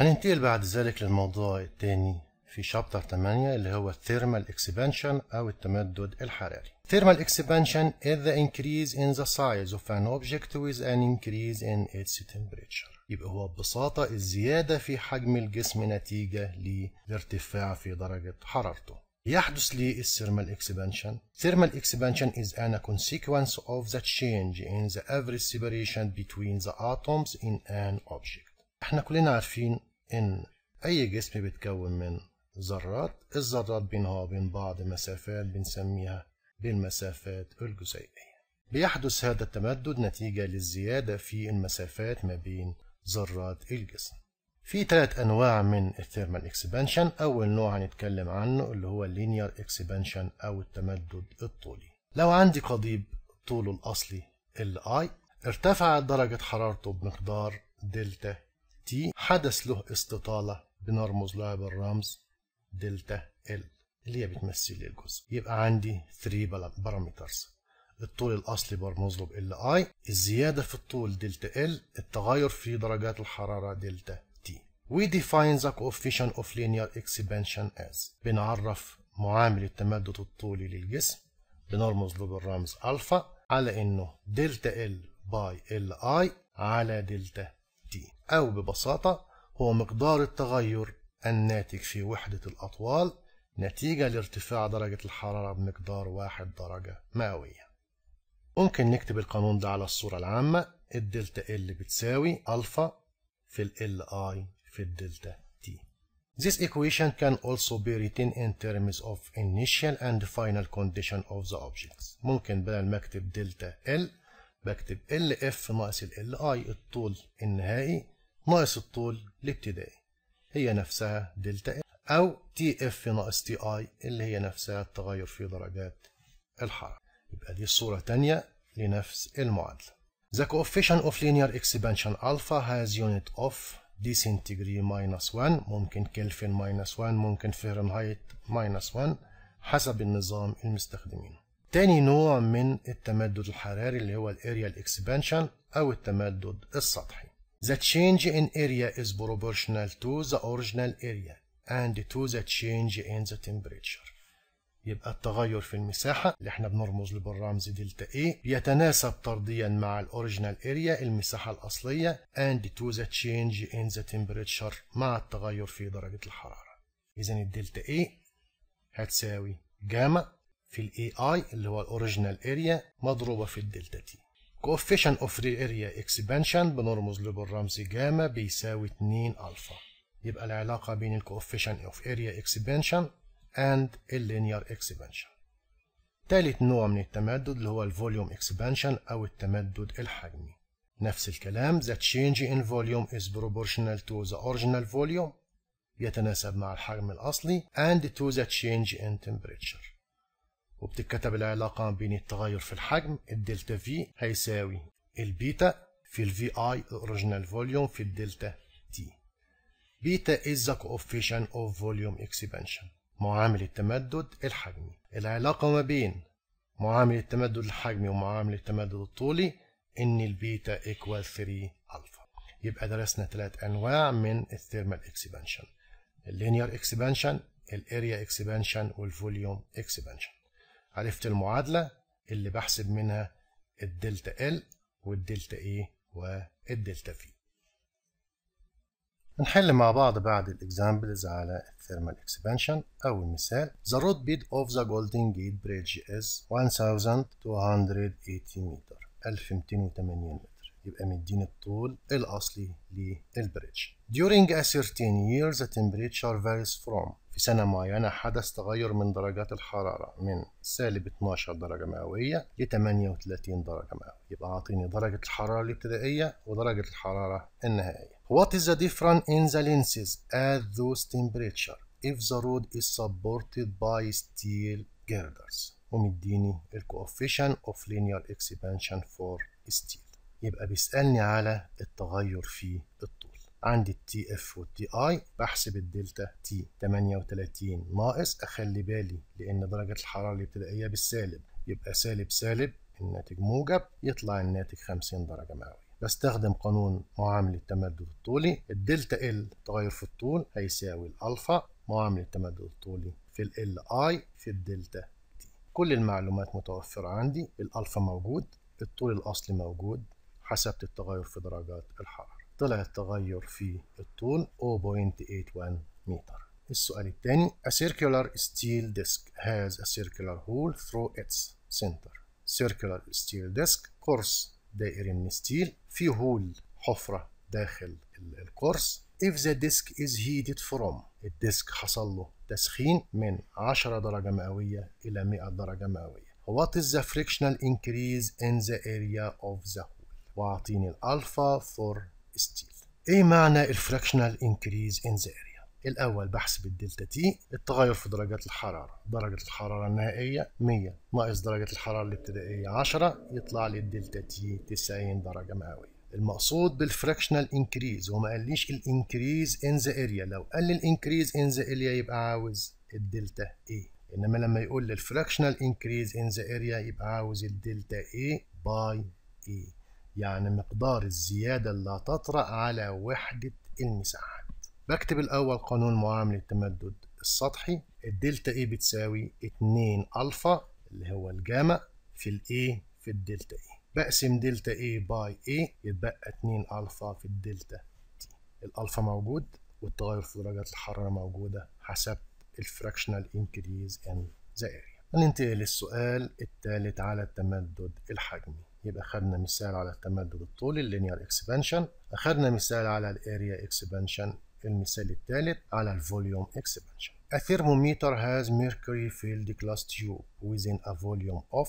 هننتقل بعد ذلك للموضوع الثاني في شابتر 8 اللي هو الثيرمال اكسبانشن او التمدد الحراري. Thermal expansion is the increase in the size of an object with an increase in its temperature. يبقى هو ببساطة الزيادة في حجم الجسم نتيجة لارتفاع في درجة حرارته. يحدث لي الثيرمال اكسبانشن. Thermal expansion is a consequence of the change in the average separation between the atoms in an object. احنا كلنا عارفين إن أي جسم بيتكون من ذرات الذرات بينها وبين بعض مسافات بنسميها بالمسافات الجزيئية بيحدث هذا التمدد نتيجة للزيادة في المسافات ما بين ذرات الجسم في ثلاث أنواع من الثيرمال اكسبانشن أول نوع هنتكلم عنه اللي هو اللينير اكسبانشن أو التمدد الطولي لو عندي قضيب طوله الأصلي الـ I ارتفعت درجة حرارته بمقدار دلتا تي حدث له استطالة بنرمز لها بالرمز دلتا ال اللي هي بتمثل لي الجزء يبقى عندي 3 بارامترز الطول الاصلي برمز له ال اي الزياده في الطول دلتا ال التغير في درجات الحراره دلتا تي وي ديفاين ذا كوفيشن اوف لينير اكسبانشن از بنعرف معامل التمدد الطولي للجسم بنرمز له بالرمز الفا على انه دلتا ال باي ال اي على دلتا أو ببساطة هو مقدار التغير الناتج في وحدة الأطوال نتيجة لارتفاع درجة الحرارة بمقدار واحد درجة مئوية ممكن نكتب القانون ده على الصورة العامة الدلتا L بتساوي ألفا في ال اي في الدلتا T This equation can also be written in terms of initial and final condition of the objects ممكن بدل ما اكتب دلتا L بكتب LF ناقص ال اي الطول النهائي ناقص الطول الابتدائي هي نفسها دلتا اف أو تي اف ناقص تي اي اللي هي نفسها التغير في درجات الحرارة يبقى دي صورة تانية لنفس المعادلة The coefficient of linear expansion alpha has unit of decent degree minus 1 ممكن كلفن minus 1 ممكن فهرنهايت minus 1 حسب النظام المستخدمين تاني نوع من التمدد الحراري اللي هو الاريال اكسبانشن او التمدد السطحي The change in area is proportional to the original area and to the change in the temperature. يبقى التغير في المساحة اللي احنا بنرمز له بالرمز دلتا A بيتناسب طرديا مع الاوريجينال اريا المساحة الأصلية and to the change in the temperature مع التغير في درجة الحرارة. إذا الدلتا A هتساوي جاما في الـ AI اللي هو الاوريجينال اريا مضروبة في الدلتا T. coefficient of free area expansion بنرمز له بالرمز جاما بيساوي 2 ألفا يبقى العلاقة بين ال coefficient of area expansion and ال linear expansion تالت نوع من التمدد اللي هو volume expansion أو التمدد الحجمي نفس الكلام the change in volume is proportional to the original volume يتناسب مع الحجم الأصلي and to the change in temperature وبتتكتب العلاقة بين التغير في الحجم الدلتا في هيساوي البيتا في الفي اي اوريجينال فوليوم في الدلتا تي بيتا از ذا كوفيشن اوف فوليوم اكسبانشن معامل التمدد الحجمي العلاقة ما بين معامل التمدد الحجمي ومعامل التمدد الطولي ان البيتا ايكوال 3 الفا يبقى درسنا ثلاث انواع من الثيرمال اكسبانشن اللينير اكسبانشن الاريا اكسبانشن والفوليوم اكسبانشن عرفت المعادلة اللي بحسب منها الدلتا L والدلتا A والدلتا V نحل مع بعض بعض الاكزامبلز على الثيرمال اكسبانشن اول مثال the road bed of the golden gate bridge is 1280 متر 1280 متر يبقى مديني الطول الأصلي للبريدج. During a certain year the temperature varies from في سنة معينة حدث تغير من درجات الحرارة من سالب 12 درجة مئوية ل 38 درجة مئوية يبقى أعطيني درجة الحرارة الابتدائية ودرجة الحرارة النهائية. What is the difference in the lenses at those temperature if the road is supported by steel girders؟ ومديني الكوفيشن of linear expansion for steel. يبقى بيسألني على التغير في الطول عندي التي اف والتي اي بحسب الدلتا تي 38 ناقص اخلي بالي لان درجة الحرارة الابتدائية بالسالب يبقى سالب سالب الناتج موجب يطلع الناتج 50 درجة مئوية بستخدم قانون معاملة التمدد الطولي الدلتا ال تغير في الطول هيساوي الالفا معاملة التمدد الطولي في ال اي في الدلتا تي كل المعلومات متوفرة عندي الالفا موجود الطول الاصلي موجود حسبت التغير في درجات الحرارة طلع التغير في الطول 0.81 متر السؤال الثاني A circular steel disc has a circular hole through its center circular steel disc قرص دائري من ستيل في هول حفرة داخل القرص if the disk is heated from الديسك حصل له تسخين من 10 درجة مئوية إلى 100 درجة مئوية what is the frictional increase in the area of the واعطيني الالفا فور ستيل ايه معنى الفراكشنال انكريز ان ذا اريا الاول بحسب الدلتا تي التغير في درجات الحراره درجه الحراره النهائيه 100 ناقص درجه الحراره الابتدائيه 10 يطلع لي الدلتا تي 90 درجه مئويه المقصود بالفراكشنال انكريز هو ما قاليش الانكريز ان ذا اريا لو قال لي الانكريز ان ذا اريا يبقى عاوز الدلتا ايه انما لما يقول لي الفراكشنال انكريز ان ذا اريا يبقى عاوز الدلتا ايه باي ايه يعني مقدار الزيادة اللي هتطرأ على وحدة المساحات بكتب الأول قانون معاملة التمدد السطحي الدلتا اي بتساوي 2 ألفا اللي هو الجاما في الإيه في الدلتا اي بقسم دلتا اي باي إيه يتبقى 2 ألفا في الدلتا تي الألفا موجود والتغير في درجات الحرارة موجودة حسب الفراكشنال انكريز ان ذا اريا هننتقل للسؤال الثالث على التمدد الحجمي يبقى خدنا مثال على التمدد الطولي اللينير اكسبانشن اخدنا مثال على الاريا اكسبانشن المثال الثالث على الفوليوم اكسبانشن A thermometer has mercury filled glass tube within a volume of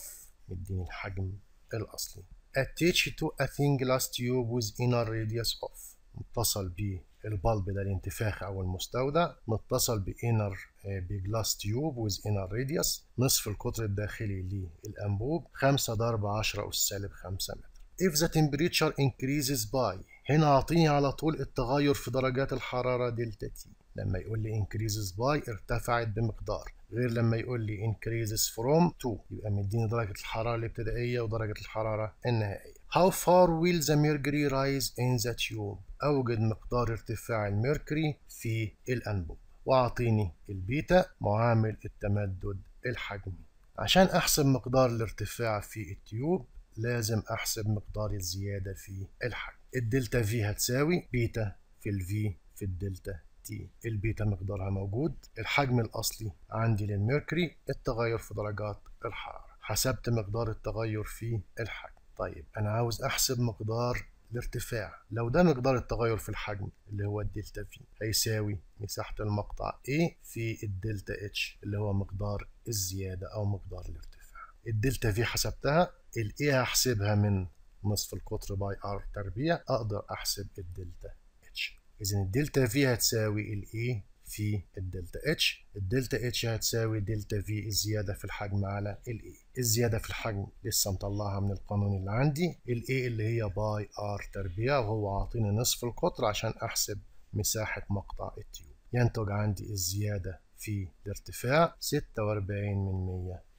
مديني الحجم الأصلي attached to a thin glass tube with inner radius of متصل بيه البلب ده الانتفاخ او المستودع متصل بانر بجلاس تيوب ويز انر ريديوس نصف القطر الداخلي للانبوب 5 ضرب 10 اس سالب 5 متر if the temperature increases by هنا اعطيني على طول التغير في درجات الحراره دلتا تي لما يقول لي increases by ارتفعت بمقدار غير لما يقول لي increases from to يبقى مديني درجه الحراره الابتدائيه ودرجه الحراره النهائيه How far will the mercury rise in the tube? أوجد مقدار ارتفاع الميركوري في الأنبوب وأعطيني البيتا معامل التمدد الحجمي عشان أحسب مقدار الارتفاع في التيوب لازم أحسب مقدار الزيادة في الحجم الدلتا في هتساوي بيتا في الفي في الدلتا تي البيتا مقدارها موجود الحجم الأصلي عندي للميركوري التغير في درجات الحرارة حسبت مقدار التغير في الحجم طيب أنا عاوز أحسب مقدار الارتفاع لو ده مقدار التغير في الحجم اللي هو الدلتا في هيساوي مساحة المقطع A في الدلتا H اللي هو مقدار الزيادة أو مقدار الارتفاع الدلتا في حسبتها الـ A هحسبها من نصف القطر باي R تربيع أقدر أحسب الدلتا H إذا الدلتا في هتساوي الـ A في الدلتا اتش الدلتا اتش هتساوي دلتا في الزيادة في الحجم على A الزيادة في الحجم لسه مطلعها من القانون اللي عندي A اللي هي باي ار تربيع وهو عاطيني نصف القطر عشان احسب مساحة مقطع التيوب ينتج عندي الزيادة في الارتفاع 46 من 100